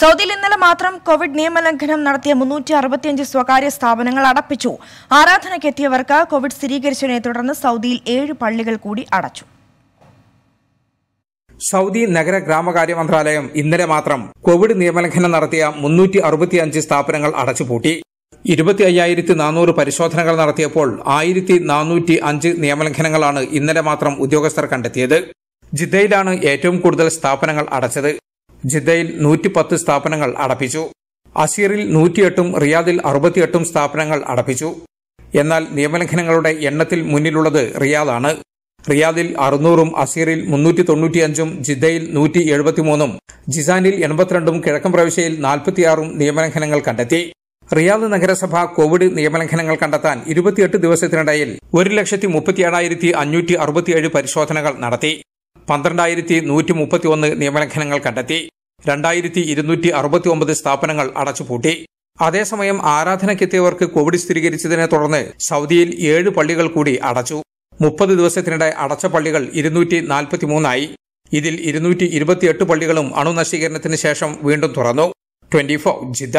സൗദിയിൽ ഇന്നലെ മാത്രം കോവിഡ് നിയമലംഘനം നടത്തിയ മുന്നൂറ്റി അറുപത്തിയഞ്ച് സ്വകാര്യ സ്ഥാപനങ്ങൾ അടപ്പിച്ചു ആരാധനയ്ക്കെത്തിയവർക്ക് കോവിഡ് സ്ഥിരീകരിച്ചതിനെ തുടർന്ന് സൗദിയിൽ ഏഴ് പള്ളികൾ കൂടി അടച്ചു സൗദി നഗര ഗ്രാമകാര്യ മന്ത്രാലയം ഇന്നലെ മാത്രം കോവിഡ് നിയമലംഘനം നടത്തിയ മുന്നൂറ്റി അറുപത്തിയഞ്ച് സ്ഥാപനങ്ങൾ അടച്ചുപൂട്ടി ഇരുപത്തി അയ്യായിരത്തി നാനൂറ് പരിശോധനകൾ നടത്തിയപ്പോൾ ആയിരത്തി നാനൂറ്റി അഞ്ച് നിയമലംഘനങ്ങളാണ് ഇന്നലെ മാത്രം ഉദ്യോഗസ്ഥർ കണ്ടെത്തിയത് ജിദ്ദയിലാണ് ഏറ്റവും കൂടുതൽ സ്ഥാപനങ്ങൾ അടച്ചത് ജിദ്ദയിൽ നൂറ്റിപ്പത്ത് സ്ഥാപനങ്ങൾ അടപ്പിച്ചു അസീറിൽ നൂറ്റിയെട്ടും റിയാദിൽ അറുപത്തിയെട്ടും സ്ഥാപനങ്ങൾ അടപ്പിച്ചു എന്നാൽ നിയമലംഘനങ്ങളുടെ എണ്ണത്തിൽ മുന്നിലുള്ളത് റിയാദാണ് റിയാദിൽ അറുന്നൂറും അസീറിൽ മുന്നൂറ്റി തൊണ്ണൂറ്റിയഞ്ചും ജിദ്ദയിൽ നൂറ്റി എഴുപത്തിമൂന്നും ജിസാനിൽ എൺപത്തിരണ്ടും കിഴക്കൻ പ്രവിശ്യയിൽ നാൽപ്പത്തിയാറും നിയമലംഘനങ്ങൾ കണ്ടെത്തി റിയാദ് നഗരസഭ കോവിഡ് നിയമലംഘനങ്ങൾ കണ്ടെത്താൻ ഇരുപത്തിയെട്ട് ദിവസത്തിനിടയിൽ ഒരു ലക്ഷത്തി മുപ്പത്തിയേഴായിരത്തി അഞ്ഞൂറ്റി അറുപത്തിയേഴ് പരിശോധനകൾ നടത്തി പന്ത്രണ്ടായിരത്തി നൂറ്റി മുപ്പത്തി ഒന്ന് നിയമലംഘനങ്ങൾ കണ്ടെത്തി രണ്ടായിരത്തി ഇരുന്നൂറ്റി അറുപത്തി ഒമ്പത് സ്ഥാപനങ്ങൾ അടച്ചുപൂട്ടി അതേസമയം ആരാധനയ്ക്കെത്തിയവർക്ക് കോവിഡ് സ്ഥിരീകരിച്ചതിനെ തുടർന്ന് സൌദിയിൽ ഏഴ് പള്ളികൾ കൂടി അടച്ചു മുപ്പത് ദിവസത്തിനിടെ അടച്ച പള്ളികൾ ഇരുന്നൂറ്റി നാൽപ്പത്തിമൂന്നായി ഇതിൽ ഇരുന്നൂറ്റി ഇരുപത്തിയെട്ട് പള്ളികളും അണുനശീകരണത്തിന് ശേഷം വീണ്ടും തുറന്നു ട്വന്റി ഫോർ ജിദ്ദ